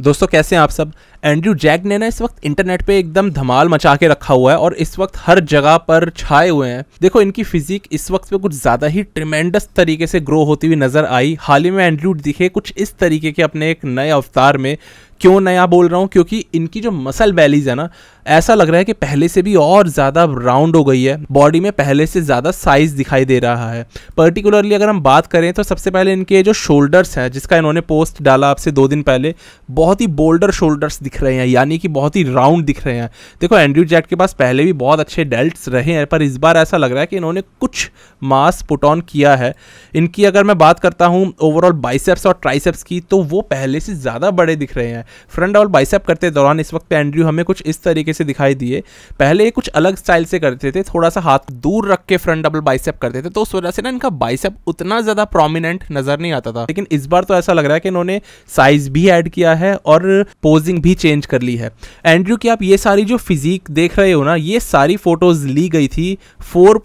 दोस्तों कैसे हैं आप सब एंड्रू जैक ने ना इस वक्त इंटरनेट पे एकदम धमाल मचा के रखा हुआ है और इस वक्त हर जगह पर छाए हुए हैं देखो इनकी फिजिक इस वक्त पे कुछ ज़्यादा ही ट्रिमेंडस तरीके से ग्रो होती हुई नज़र आई हाल ही में एंड्रू दिखे कुछ इस तरीके के अपने एक नए अवतार में क्यों नया बोल रहा हूँ क्योंकि इनकी जो मसल बैलीज है ना ऐसा लग रहा है कि पहले से भी और ज़्यादा राउंड हो गई है बॉडी में पहले से ज़्यादा साइज़ दिखाई दे रहा है पर्टिकुलरली अगर हम बात करें तो सबसे पहले इनके जो शोल्डर्स हैं जिसका इन्होंने पोस्ट डाला आपसे दो दिन पहले बहुत ही बोल्डर शोल्डर्स दिख रहे हैं यानी कि बहुत ही राउंड दिख रहे हैं देखो एंड्रू जैट के पास पहले भी बहुत अच्छे डेल्ट्स रहे हैं पर इस बार ऐसा लग रहा है कि इन्होंने कुछ मास पुट ऑन किया है इनकी अगर मैं बात करता हूँ ओवरऑल बाइसेप्स और ट्राइसेप्स की तो वो पहले से ज़्यादा बड़े दिख रहे हैं फ्रंट और बाइसेप करते दौरान इस वक्त पे एंड्रयू हमें कुछ इस तरीके से दिखाई दिए पहले ये कुछ अलग स्टाइल से करते थे थोड़ा सा हाथ दूर रख के फ्रंट डबल बाइसेप करते थे तो उस वजह से ना इनका बाइसेप उतना ज़्यादा प्रोमिनेंट नज़र नहीं आता था लेकिन इस बार तो ऐसा लग रहा है कि इन्होंने साइज भी ऐड किया है और पोजिंग भी चेंज कर ली है एंड्रयू की आप ये सारी जो फिजिक देख रहे हो ना ये सारी फोटोज़ ली गई थी four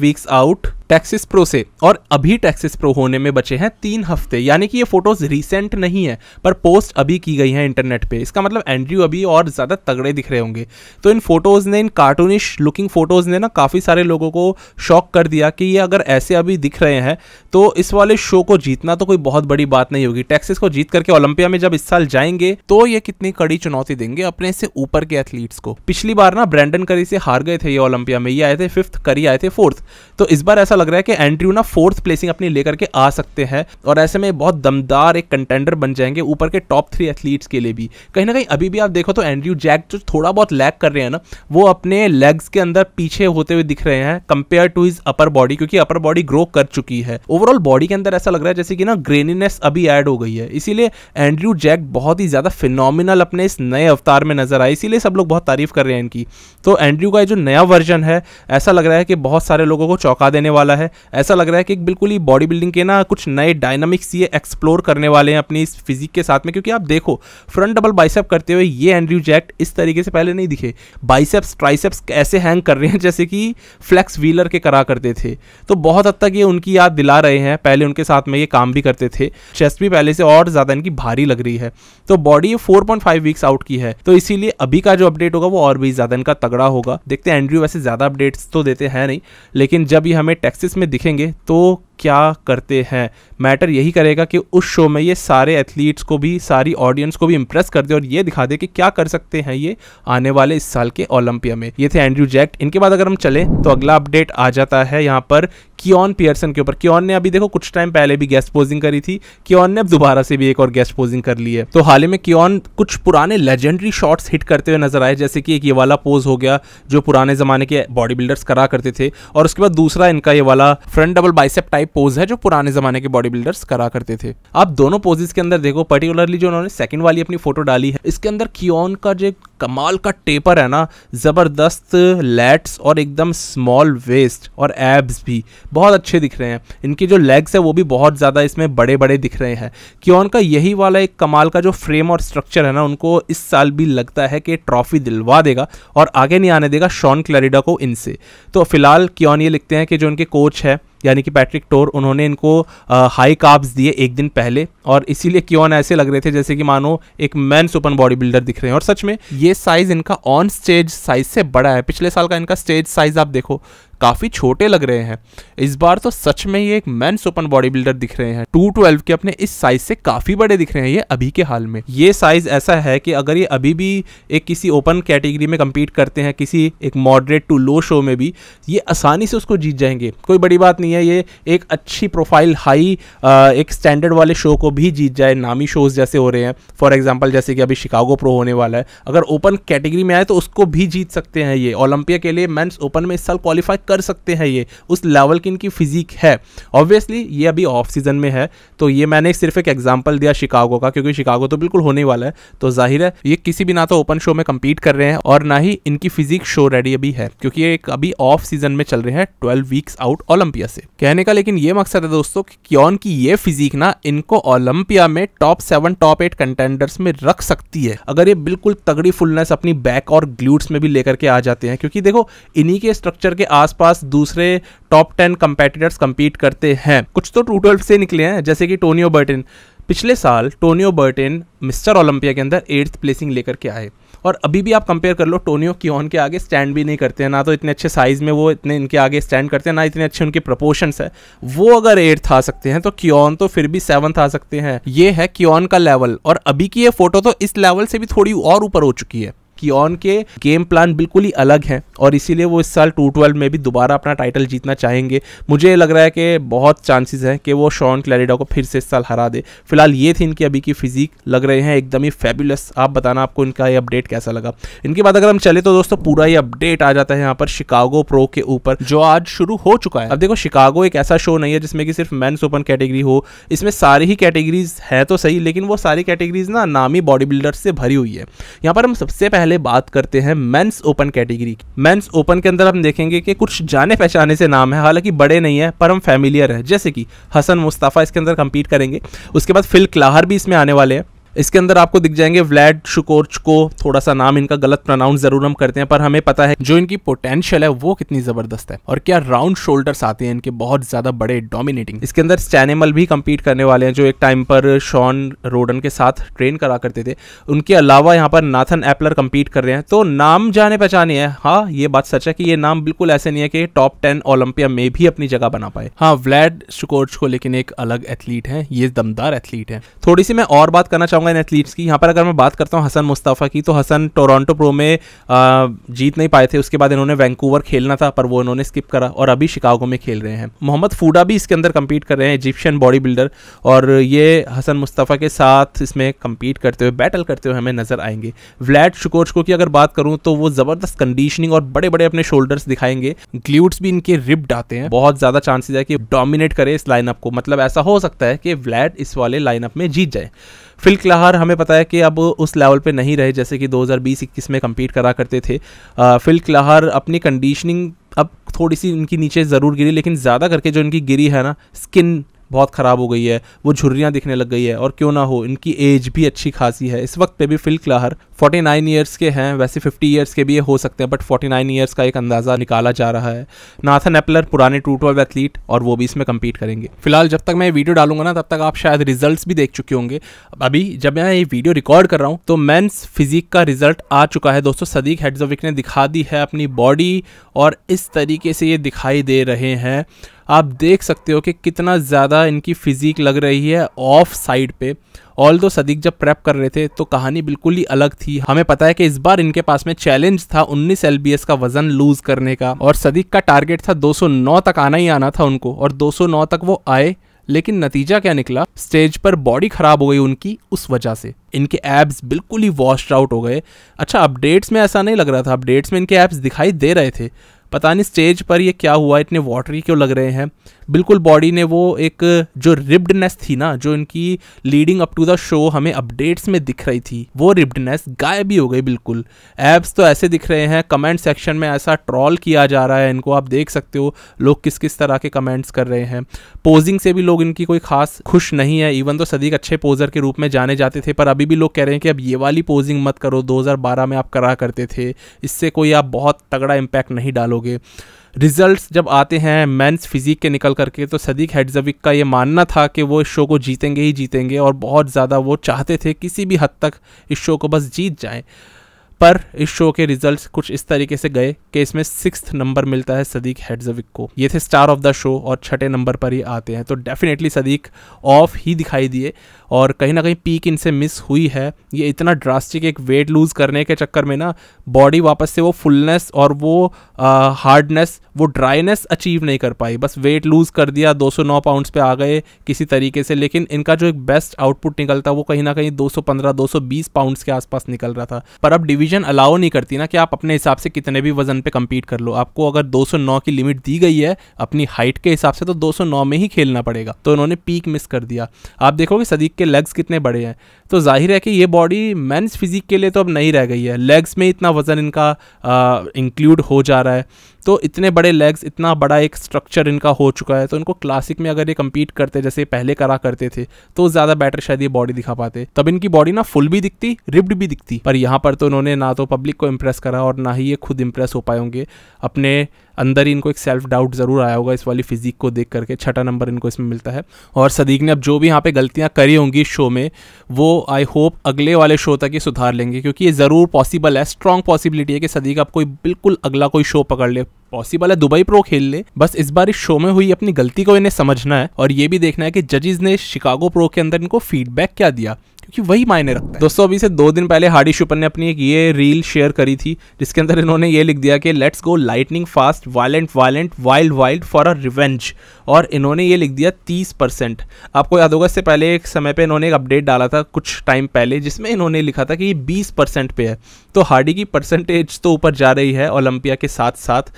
weeks out Texas pro से और अभी टैक्सिस प्रो होने में बचे हैं तीन हफ्ते यानी कि ये फोटोज रिसेंट नहीं है पर पोस्ट अभी की गई है इंटरनेट पे इसका मतलब एंड्रयू अभी और ज़्यादा तगड़े दिख रहे होंगे तो इन फोटोज़ ने इन कार्टूनिश लुकिंग फोटोज़ ने ना काफ़ी सारे लोगों को शॉक कर दिया कि ये अगर ऐसे अभी दिख रहे हैं तो इस वाले शो को जीतना तो कोई बहुत बड़ी बात नहीं होगी टैक्सिस को जीत करके ओलंपिया में जब इस साल जाएंगे तो ये कितनी कड़ी चुनौती देंगे अपने से ऊपर के एथलीट्स को पिछली बार ना ब्रैंडन करी से हार गए थे ये ओलंपिया में ये आए थे फिफ्थ करी आए थे फोर्थ तो इस बार ऐसा लग रहा है कि एंड्रयू ना फोर्थ प्लेसिंग अपनी लेकर के आ सकते हैं और ऐसे में बहुत दमदार एक कंटेंडर बन जाएंगे ऊपर के टॉप थ्री एथलीट्स के लिए भी कहीं ना कहीं अभी भी आप देखो तो एंड्रयू जैक जो थोड़ा बहुत लैग कर रहे हैं ना वो अपने लेग्स के अंदर पीछे होते हुए दिख रहे हैं compare to his upper body क्योंकि अपर बॉडी ग्रो कर चुकी है ओवरऑल बॉडी के अंदर ऐसा लग रहा है जैसे कि ना ग्रेनीनेस अभी ऐड हो गई है इसीलिए एंड्रयू जैक बहुत ही ज़्यादा फिनोमिनल अपने इस नए अवतार में नजर आए इसीलिए सब लोग बहुत तारीफ कर रहे हैं इनकी तो एंड्रयू का जो नया वर्जन है ऐसा लग रहा है कि बहुत सारे लोगों को चौंका देने वाला वाला है ऐसा लग रहा है कि बिल्कुल ही बॉडी बिल्डिंग के ना कुछ नए डायनामिक्स ये एक्सप्लोर करने वाले हैं अपनी इस फिजिक के साथ में क्योंकि आप देखो फ्रंट डबल बाइसेप करते हुए ये एंड्रयू जैक इस तरीके से पहले नहीं दिखे बाइसेप्स ट्राइसेप्स ऐसे हैंग कर रहे हैं जैसे कि फ्लैक्स व्हीलर के करा करते थे तो बहुत हद तक ये उनकी याद दिला रहे हैं पहले उनके साथ में ये काम भी करते थे चेस्ट भी पहले से और ज़्यादा इनकी भारी लग रही है तो बॉडी ये फोर वीक्स आउट की है तो इसीलिए अभी का जो अपडेट होगा वो और भी ज़्यादा इनका तगड़ा होगा देखते हैं एंड्रयू वैसे ज़्यादा अपडेट्स तो देते हैं नहीं लेकिन जब ये हमें टेक्स एक्सिस में दिखेंगे तो क्या करते हैं मैटर यही करेगा कि उस शो में ये सारे एथलीट्स को भी सारी ऑडियंस को भी इम्प्रेस कर दे और ये दिखा दे कि क्या कर सकते हैं ये आने वाले इस साल के ओलंपिया में ये थे एंड्रयू जैक्ट इनके बाद अगर हम चलें तो अगला अपडेट आ जाता है यहाँ पर कियन पियर्सन के ऊपर कियन ने अभी देखो कुछ टाइम पहले भी गेस्ट पोजिंग करी थी कियन ने अब दोबारा से भी एक और गेस्ट पोजिंग कर ली है तो हाल ही में कियन कुछ पुराने लेजेंडरी शॉट्स हिट करते हुए नजर आए जैसे कि एक ये वाला पोज हो गया जो पुराने जमाने के बॉडी बिल्डर्स करा करते थे और उसके बाद दूसरा इनका ये वाला front double bicep type pose है जो पुराने जमाने के बॉडी बिल्डर्स करा करते थे आप दोनों पोजेस के अंदर देखो पर्टिकुलरली जो उन्होंने सेकंड वाली अपनी फोटो डाली है इसके अंदर कियोन का जो कमाल का टेपर है ना ज़बरदस्त लेट्स और एकदम स्मॉल वेस्ट और एब्स भी बहुत अच्छे दिख रहे हैं इनके जो लेग्स है वो भी बहुत ज़्यादा इसमें बड़े बड़े दिख रहे हैं कियोन का यही वाला एक कमाल का जो फ्रेम और स्ट्रक्चर है ना उनको इस साल भी लगता है कि ट्रॉफी दिलवा देगा और आगे नहीं आने देगा शॉन क्लरिडा को इनसे तो फिलहाल कियोन ये लिखते हैं कि जो उनके कोच है यानी कि पैट्रिक टोर उन्होंने इनको हाई काब्स दिए एक दिन पहले और इसीलिए क्यों ऐसे लग रहे थे जैसे कि मानो एक मैन सुपन बॉडी बिल्डर दिख रहे हैं और सच में ये साइज़ इनका ऑन स्टेज साइज से बड़ा है पिछले साल का इनका स्टेज साइज़ आप देखो काफ़ी छोटे लग रहे हैं इस बार तो सच में ये एक मैन ओपन बॉडी बिल्डर दिख रहे हैं टू ट्वेल्व के अपने इस साइज से काफ़ी बड़े दिख रहे हैं ये अभी के हाल में ये साइज ऐसा है कि अगर ये अभी भी एक किसी ओपन कैटेगरी में कम्पीट करते हैं किसी एक मॉडरेट टू लो शो में भी ये आसानी से उसको जीत जाएंगे कोई बड़ी बात नहीं है ये एक अच्छी प्रोफाइल हाई एक स्टैंडर्ड वाले शो को भी जीत जाए नामी शोज जैसे हो रहे हैं फॉर एग्जाम्पल जैसे कि अभी शिकागो प्रो होने वाला है अगर ओपन कैटेगरी में आए तो उसको भी जीत सकते हैं ये ओलंपिया के लिए मैं ओपन में इस साल क्वालिफाई कर सकते हैं ये उस लेवल की इनकी फिजिक है ऑब्वियसली ये अभी ऑफ सीजन में है तो ये मैंने सिर्फ एक एग्जाम्पल दिया शिकागो का क्योंकि शिकागो तो बिल्कुल होने वाला है तो जाहिर है ये किसी भी ना तो ओपन शो में कम्पीट कर रहे हैं और ना ही इनकी फिजिक शो रेडी अभी है क्योंकि ये एक अभी ऑफ सीजन में चल रहे हैं ट्वेल्व वीक्स आउट ओलंपिया से कहने का लेकिन ये मकसद है दोस्तों कि क्योन की ये फिजिक ना इनको ओलंपिया में top seven top eight contenders में रख सकती है अगर ये बिल्कुल तगड़ी फुलनेस अपनी बैक और ग्लूट्स में भी लेकर के आ जाते हैं क्योंकि देखो इन्हीं के स्ट्रक्चर के आस आसपास दूसरे टॉप टेन कंपेटिटर्स कंपीट करते हैं कुछ तो टू से निकले हैं जैसे कि टोनियो बर्टिन पिछले साल टोनियो बर्टिन मिस्टर ओलंपिया के अंदर एट्थ प्लेसिंग लेकर के आए और अभी भी आप कंपेयर कर लो टोनियो क्योन के आगे स्टैंड भी नहीं करते हैं ना तो इतने अच्छे साइज़ में वो इतने इनके आगे स्टैंड करते हैं ना इतने अच्छे उनके प्रपोर्शंस है वो अगर एट्थ आ सकते हैं तो क्योन तो फिर भी सेवन्थ आ सकते हैं ये है क्योन का लेवल और अभी की ये फोटो तो इस लेवल से भी थोड़ी और ऊपर हो चुकी है कियोन के गेम प्लान बिल्कुल ही अलग हैं और इसीलिए वो इस साल टू ट्वेल्व में भी दोबारा अपना टाइटल जीतना चाहेंगे मुझे लग रहा है कि बहुत चांसेस हैं कि वो शॉन क्लैरिडा को फिर से इस साल हरा दे फिलहाल ये थी इनकी अभी की फिजिक लग रहे हैं एकदम ही फेबुलस आप बताना आपको इनका ये अपडेट कैसा लगा इनके बाद अगर हम चले तो दोस्तों पूरा ये अपडेट आ जाता है यहाँ पर शिकागो प्रो के ऊपर जो आज शुरू हो चुका है अब देखो शिकागो एक ऐसा शो नहीं है जिसमें कि सिर्फ मैंस ओपन कैटेगरी हो इसमें सारी ही कैटेगरीज है तो सही लेकिन वो सारी कैटेगरीज ना नामी बॉडी बिल्डर से भरी हुई है यहाँ पर हम सबसे पहले पहले बात करते हैं मेंस ओपन कैटेगरी की मेंस ओपन के अंदर हम देखेंगे कि कुछ जाने पहचाने से नाम है हालांकि बड़े नहीं है पर हम फैमिलियर है जैसे कि हसन मुस्तफ़ा इसके अंदर कम्पीट करेंगे उसके बाद फिल क्लाहर भी इसमें आने वाले हैं इसके अंदर आपको दिख जाएंगे व्लैड शुकोर्च को थोड़ा सा नाम इनका गलत प्रोनाउंस जरूर हम करते हैं पर हमें पता है जो इनकी पोटेंशियल है वो कितनी जबरदस्त है और क्या राउंड शोल्डर्स आते हैं इनके बहुत ज्यादा बड़े डोमिनेटिंग इसके अंदर स्टैनिमल भी कम्पीट करने वाले हैं जो एक टाइम पर शॉन रोडन के साथ ट्रेन करा करते थे उनके अलावा यहाँ पर नाथन एपलर कम्पीट कर रहे हैं तो नाम जाने पहचाने हैं हाँ ये बात सच है कि ये नाम बिल्कुल ऐसे नहीं है कि टॉप टेन ओलंपिया में भी अपनी जगह बना पाए हाँ व्लैड शुकोर्च को लेकिन एक अलग एथलीट है ये दमदार एथलीट है थोड़ी सी मैं और बात करना चाहूँगा इन एथलीट्स की यहाँ पर अगर मैं बात करता हूँ हसन मुस्तफ़ा की तो हसन टोरंटो प्रो में जीत नहीं पाए थे उसके बाद इन्होंने वैंकूवर खेलना था पर वो इन्होंने स्किप करा और अभी शिकागो में खेल रहे हैं मोहम्मद फूडा भी इसके अंदर कम्पीट कर रहे हैं इजिप्शियन बॉडी बिल्डर और ये हसन मुस्तफ़ा के साथ इसमें कम्पीट करते हुए बैटल करते हुए हमें नज़र आएंगे व्लैट शिकोर्चको की अगर बात करूँ तो वो ज़बरदस्त कंडीशनिंग और बड़े बड़े अपने शोल्डर्स दिखाएंगे ग्लूट्स भी इनके रिप्ड आते हैं बहुत ज़्यादा चांसेज है कि डोमिनेट करे इस लाइनअप को मतलब ऐसा हो सकता है कि व्लैट इस वाले लाइनअप में जीत जाए फिल लहार हमें पता है कि अब उस लेवल पे नहीं रहे जैसे कि 2020-21 में कम्पीट करा करते थे फिल लहार अपनी कंडीशनिंग अब थोड़ी सी इनकी नीचे ज़रूर गिरी लेकिन ज़्यादा करके जो इनकी गिरी है ना स्किन बहुत ख़राब हो गई है वो झुर्रियाँ दिखने लग गई है और क्यों ना हो इनकी एज भी अच्छी खासी है इस वक्त पे भी फिल क्लाहर 49 नाइन ईयर्स के हैं वैसे 50 ईयर्स के भी ये हो सकते हैं बट 49 नाइन ईयर्स का एक अंदाज़ा निकाला जा रहा है नाथन एपलर पुराने टू ट्वेल्व एथलीट और वो भी इसमें कम्पीट करेंगे फिलहाल जब तक मैं ये वीडियो डालूंगा ना तब तक आप शायद रिजल्ट भी देख चुके होंगे अभी जब मैं ये वीडियो रिकॉर्ड कर रहा हूँ तो मैंस फिजिक का रिजल्ट आ चुका है दोस्तों सदीक हेड्सोविक ने दिखा दी है अपनी बॉडी और इस तरीके से ये दिखाई दे रहे हैं आप देख सकते हो कि कितना ज़्यादा इनकी फिजिक लग रही है ऑफ साइड पे ऑल दो सदीक जब प्रेप कर रहे थे तो कहानी बिल्कुल ही अलग थी हमें पता है कि इस बार इनके पास में चैलेंज था 19 एल का वजन लूज करने का और सदीक का टारगेट था 209 तक आना ही आना था उनको और 209 तक वो आए लेकिन नतीजा क्या निकला स्टेज पर बॉडी खराब हो गई उनकी उस वजह से इनके एब्स बिल्कुल ही वॉश आउट हो गए अच्छा अपडेट्स में ऐसा नहीं लग रहा था अपडेट्स में इनके एब्स दिखाई दे रहे थे पता नहीं स्टेज पर ये क्या हुआ इतने वाटरी क्यों लग रहे हैं बिल्कुल बॉडी ने वो एक जो रिब्डनेस थी ना जो इनकी leading up to the show हमें अपडेट्स में दिख रही थी वो रिब्डनेस गायब ही हो गई बिल्कुल एप्स तो ऐसे दिख रहे हैं कमेंट सेक्शन में ऐसा ट्रॉल किया जा रहा है इनको आप देख सकते हो लोग किस किस तरह के कमेंट्स कर रहे हैं पोजिंग से भी लोग इनकी कोई खास खुश नहीं है इवन तो सदीक अच्छे पोजर के रूप में जाने जाते थे पर अभी भी लोग कह रहे हैं कि अब ये वाली पोजिंग मत करो दो में आप करा करते थे इससे कोई आप बहुत तगड़ा इम्पैक्ट नहीं डालोगे करोगे रिजल्ट्स जब आते हैं मेंस फिजिक के निकल करके तो सदीक हेडजविक का ये मानना था कि वो इस शो को जीतेंगे ही जीतेंगे और बहुत ज़्यादा वो चाहते थे किसी भी हद तक इस शो को बस जीत जाएँ पर इस शो के रिजल्ट्स कुछ इस तरीके से गए कि इसमें सिक्स नंबर मिलता है सदीक हेडजविक को ये थे स्टार ऑफ द शो और छठे नंबर पर ही आते हैं तो डेफिनेटली सदीक ऑफ ही दिखाई दिए और कहीं ना कहीं पीक इनसे मिस हुई है ये इतना ड्रास्टिक एक वेट लूज़ करने के चक्कर में ना बॉडी वापस से वो फुलनेस और वो हार्डनेस वो ड्राइनेस अचीव नहीं कर पाई बस वेट लूज़ कर दिया 209 पाउंड्स पे आ गए किसी तरीके से लेकिन इनका जो एक बेस्ट आउटपुट निकलता वो कहीं ना कहीं 215 220 पाउंड्स के आसपास निकल रहा था पर अब डिवीजन अलाउ नहीं करती ना कि आप अपने हिसाब से कितने भी वजन पे कम्पीट कर लो आपको अगर दो की लिमिट दी गई है अपनी हाइट के हिसाब से तो दो में ही खेलना पड़ेगा तो उन्होंने पीक मिस कर दिया आप देखोगे सदीक के लेग्स कितने बड़े हैं तो जाहिर है कि ये बॉडी मैंस फिजिक के लिए तो अब नहीं रह गई है लेग्स में इतना वजन इनका इंक्लूड हो जा रहा है तो इतने बड़े लेग्स इतना बड़ा एक स्ट्रक्चर इनका हो चुका है तो इनको क्लासिक में अगर ये कम्पीट करते जैसे पहले करा करते थे तो ज़्यादा बेटर शायद ये बॉडी दिखा पाते तब इनकी बॉडी ना फुल भी दिखती रिब्ड भी दिखती पर यहाँ पर तो उन्होंने ना तो पब्लिक को इम्प्रेस करा और ना ही ये खुद इम्प्रेस हो पाए होंगे अपने अंदर ही इनको एक सेल्फ डाउट ज़रूर आया होगा इस वाली फिजिक को देख करके छठा नंबर इनको इसमें मिलता है और सदीक ने अब जो भी यहाँ पे गलतियाँ करी होंगी शो में वो आई होप अगले वाले शो तक ये सुधार लेंगे क्योंकि ये ज़रूर पॉसिबल है स्ट्रॉन्ग पॉसिबिलिटी है कि सदीक आप कोई बिल्कुल अगला कोई शो पकड़ ले पॉसिबल है दुबई प्रो खेल ले बस इस बार इस शो में हुई अपनी गलती को इन्हें समझना है और ये भी देखना है कि जजेस ने शिकागो प्रो के अंदर इनको फीडबैक क्या दिया क्योंकि वही मायने रखता है दोस्तों अभी से दो दिन पहले हार्डी शुपन ने अपनी एक ये रील शेयर करी थी जिसके अंदर इन्होंने ये लिख दिया कि let's go lightning fast violent violent wild wild for a revenge और इन्होंने ये लिख दिया तीस परसेंट आपको याद होगा इससे पहले एक समय पर इन्होंने एक अपडेट डाला था कुछ टाइम पहले जिसमें इन्होंने लिखा था कि ये बीस परसेंट पे है तो हार्डी की परसेंटेज तो ऊपर जा रही है ओलंपिया के साथ साथ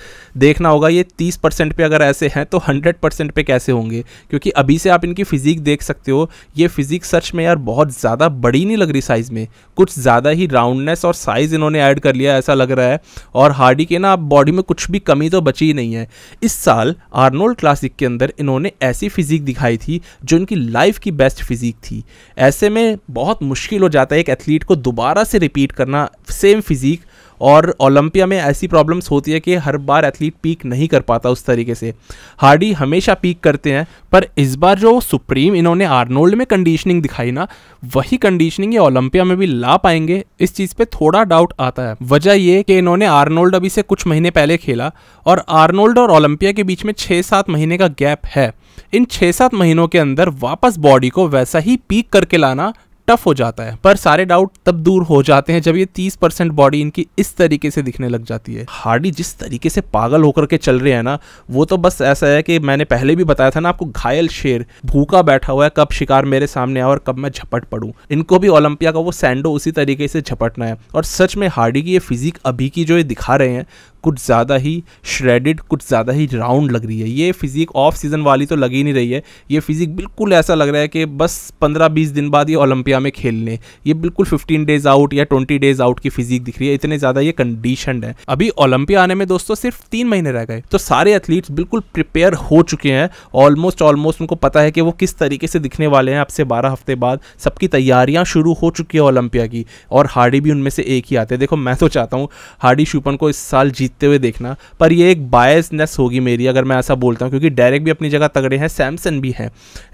देखना होगा ये तीस परसेंट पर अगर ऐसे हैं तो हंड्रेड परसेंट पे कैसे होंगे क्योंकि अभी से आप इनकी फिजिक देख सकते हो ये फिजिक सच में यार बहुत ज़्यादा बड़ी नहीं लग रही साइज़ में कुछ ज़्यादा ही राउंडनेस और साइज़ इन्होंने ऐड कर लिया ऐसा लग रहा है और हार्डी के ना बॉडी में कुछ भी कमी तो बची ही नहीं है इस साल आर्नोल्ड क्लासिक के अंदर अंदर इन्होंने ऐसी फिजिक दिखाई थी जो इनकी लाइफ की बेस्ट फिजिक थी ऐसे में बहुत मुश्किल हो जाता है एक एथलीट को दोबारा से रिपीट करना सेम फिजिक और ओलंपिया में ऐसी प्रॉब्लम्स होती है कि हर बार एथलीट पीक नहीं कर पाता उस तरीके से हार्डी हमेशा पीक करते हैं पर इस बार जो सुप्रीम इन्होंने आर्नोल्ड में कंडीशनिंग दिखाई ना वही कंडीशनिंग ये ओलंपिया में भी ला पाएंगे इस चीज़ पर थोड़ा डाउट आता है वजह ये कि इन्होंने आर्नोल्ड अभी से कुछ महीने पहले खेला और आर्नोल्ड और ओलंपिया के बीच में छः सात महीने का गैप है इन छः सात महीनों के अंदर वापस बॉडी को वैसा ही पीक करके लाना टफ हो जाता है पर सारे डाउट तब दूर हो जाते हैं जब ये तीस परसेंट बॉडी इनकी इस तरीके से दिखने लग जाती है हार्डी जिस तरीके से पागल होकर के चल रहे हैं ना वो तो बस ऐसा है कि मैंने पहले भी बताया था ना आपको घायल शेर भूखा बैठा हुआ है कब शिकार मेरे सामने आया और कब मैं झपट पड़ूँ इनको भी ओलंपिया का वो सैंडो उसी तरीके से झपटना है और सच में हार्डी की ये फिजिक अभी की जो ये दिखा रहे हैं कुछ ज़्यादा ही श्रेडिड कुछ ज़्यादा ही राउंड लग रही है ये फिजिक ऑफ सीज़न वाली तो लगी नहीं रही है ये फिजिक बिल्कुल ऐसा लग रहा है कि बस पंद्रह बीस दिन बाद ये ओलंपिया में खेलने ये बिल्कुल फिफ्टीन डेज आउट या ट्वेंटी डेज आउट की फिजिक दिख रही है इतने ज़्यादा ये कंडीशन है अभी ओलंपिया आने में दोस्तों सिर्फ तीन महीने रह गए तो सारे एथलीट्स बिल्कुल प्रिपेयर हो चुके हैं ऑलमोस्ट ऑलमोस्ट उनको पता है कि वो किस तरीके से दिखने वाले हैं आपसे बारह हफ्ते बाद सबकी तैयारियाँ शुरू हो चुकी है ओलंपिया की और हार्डी भी उनमें से एक ही आते हैं देखो मैं तो चाहता हूँ हार्डी शूपन को इस साल जीत जीतते हुए देखना पर ये एक बायसनेस होगी मेरी अगर मैं ऐसा बोलता हूँ क्योंकि डायरेक्ट भी अपनी जगह तगड़े हैं सैमसन भी हैं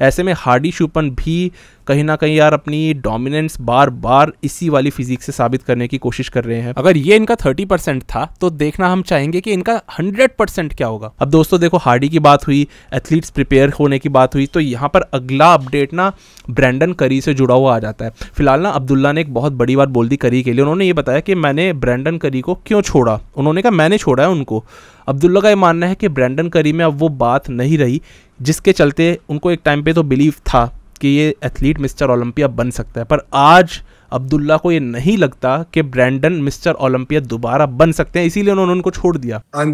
ऐसे में हार्डी शूपन भी कहीं ना कहीं यार अपनी डोमिनेंस बार बार इसी वाली फिजिक्स से साबित करने की कोशिश कर रहे हैं अगर ये इनका थर्टी परसेंट था तो देखना हम चाहेंगे कि इनका हंड्रेड परसेंट क्या होगा अब दोस्तों देखो हार्डी की बात हुई एथलीट्स प्रिपेयर होने की बात हुई तो यहाँ पर अगला अपडेट ना ब्रैंडन करी से जुड़ा हुआ आ जाता है फिलहाल ना अब्दुल्ला ने एक बहुत बड़ी बात बोल दी करी के लिए उन्होंने ये बताया कि मैंने ब्रैंडन करी को क्यों छोड़ा उन्होंने कहा मैं मैंने छोड़ा है उनको अब्दुल्ला का ये मानना है कि ब्रैंडन करी में अब वो बात नहीं रही जिसके चलते उनको एक टाइम पे तो बिलीव था कि ये एथलीट मिस्टर ओलंपिया बन सकता है पर आज अब्दुल्ला को ये नहीं लगता कि ब्रैंडन मिस्टर ओलंपिया दोबारा बन सकते हैं इसीलिए उन्होंने उनको छोड़ दिया uh,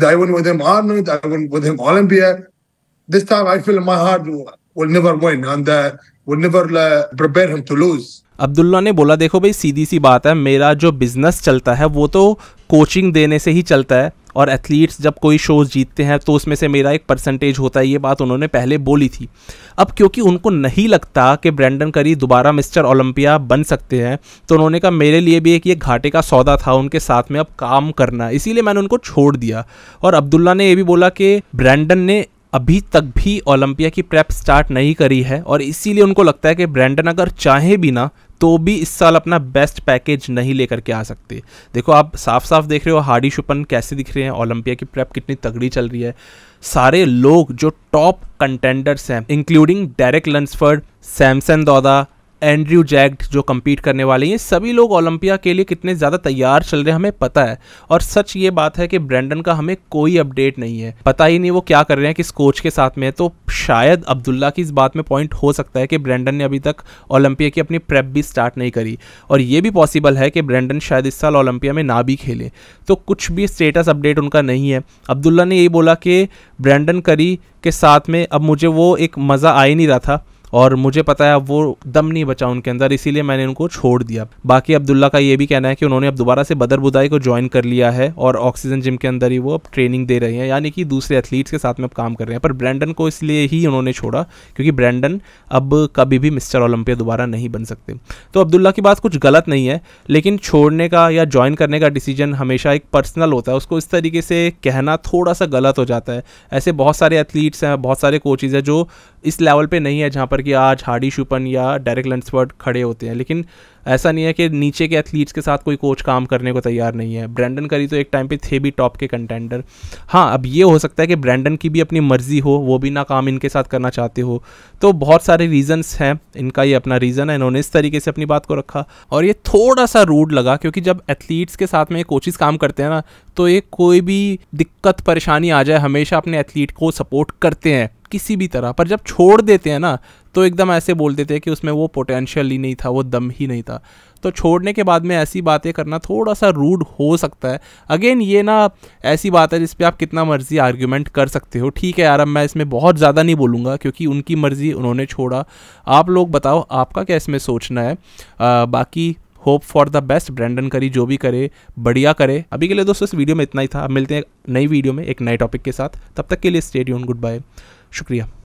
uh, अब्दुल्ला ने बोला देखो भाई सीधी सी बात है मेरा जो बिजनेस चलता है वो तो कोचिंग देने से ही चलता है और एथलीट्स जब कोई शोज़ जीतते हैं तो उसमें से मेरा एक परसेंटेज होता है ये बात उन्होंने पहले बोली थी अब क्योंकि उनको नहीं लगता कि ब्रैंडन करी दोबारा मिस्टर ओलंपिया बन सकते हैं तो उन्होंने कहा मेरे लिए भी एक ये घाटे का सौदा था उनके साथ में अब काम करना इसीलिए मैंने उनको छोड़ दिया और अब्दुल्ला ने यह भी बोला कि ब्रैंडन ने अभी तक भी ओलंपिया की प्रेप स्टार्ट नहीं करी है और इसीलिए उनको लगता है कि ब्रैंडन अगर चाहे भी ना तो भी इस साल अपना बेस्ट पैकेज नहीं लेकर के आ सकते देखो आप साफ साफ देख रहे हो हार्डी शुपन कैसे दिख रहे हैं ओलंपिया की प्रेप कितनी तगड़ी चल रही है सारे लोग जो टॉप कंटेंडर्स हैं including Derek Lunsford Samson Dauda Andrew Jacked जो कम्पीट करने वाले हैं सभी लोग ओलंपिया के लिए कितने ज़्यादा तैयार चल रहे हैं हमें पता है और सच ये बात है कि ब्रेंडन का हमें कोई अपडेट नहीं है पता ही नहीं वो क्या कर रहे हैं किस कोच के साथ में है तो शायद अब्दुल्ला की इस बात में पॉइंट हो सकता है कि ब्रेंडन ने अभी तक ओलंपिया की अपनी प्रेप भी स्टार्ट नहीं करी और ये भी पॉसिबल है कि ब्रेंडन शायद इस साल ओलंपिया में ना भी खेले तो कुछ भी स्टेटस अपडेट उनका नहीं है अब्दुल्ला ने यही बोला कि ब्रेंडन करी के साथ में अब मुझे वो एक मज़ा आ ही नहीं रहा था और मुझे पता है वो दम नहीं बचा उनके अंदर इसीलिए मैंने उनको छोड़ दिया बाकी अब्दुल्ला का ये भी कहना है कि उन्होंने अब दोबारा से बदर बुदाई को ज्वाइन कर लिया है और ऑक्सीजन जिम के अंदर ही वो अब ट्रेनिंग दे रहे हैं यानी कि दूसरे एथलीट्स के साथ में अब काम कर रहे हैं पर ब्रैंडन को इसलिए ही उन्होंने छोड़ा क्योंकि ब्रैंडन अब कभी भी मिस्टर ओलंपिया दोबारा नहीं बन सकते तो अब्दुल्ला की बात कुछ गलत नहीं है लेकिन छोड़ने का या ज्वाइन करने का डिसीजन हमेशा एक पर्सनल होता है उसको इस तरीके से कहना थोड़ा सा गलत हो जाता है ऐसे बहुत सारे एथलीट्स हैं बहुत सारे कोचेज़ हैं जो इस लेवल पर नहीं है जहाँ पर कि आज हार्डी शुपन या डायरेक्ट लंसवर्ड खड़े होते हैं लेकिन ऐसा नहीं है कि नीचे के एथलीट्स के साथ कोई कोच काम करने को तैयार नहीं है ब्रैंडन करी तो एक टाइम पे थे भी टॉप के कंटेंडर हाँ अब ये हो सकता है कि ब्रैंडन की भी अपनी मर्जी हो वो भी ना काम इनके साथ करना चाहते हो तो बहुत सारे रीजंस हैं इनका ये अपना रीज़न है इन्होंने इस तरीके से अपनी बात को रखा और ये थोड़ा सा रूड लगा क्योंकि जब एथलीट्स के साथ में ये कोचिज काम करते हैं ना तो ये कोई भी दिक्कत परेशानी आ जाए हमेशा अपने एथलीट को सपोर्ट करते हैं किसी भी तरह पर जब छोड़ देते हैं ना तो एकदम ऐसे बोल देते हैं कि उसमें वो पोटेंशियल ही नहीं था वो दम ही नहीं था तो छोड़ने के बाद में ऐसी बातें करना थोड़ा सा रूड हो सकता है अगेन ये ना ऐसी बात है जिसपे आप कितना मर्जी आर्ग्यूमेंट कर सकते हो ठीक है यार अब मैं इसमें बहुत ज़्यादा नहीं बोलूँगा क्योंकि उनकी मर्ज़ी उन्होंने छोड़ा आप लोग बताओ आपका क्या इसमें सोचना है आ, बाकी hope for the best Brandon Curry जो भी करे बढ़िया करे अभी के लिए दोस्तों इस वीडियो में इतना ही था मिलते हैं नई वीडियो में एक नए टॉपिक के साथ तब तक के लिए स्टेडियन गुड बाय शुक्रिया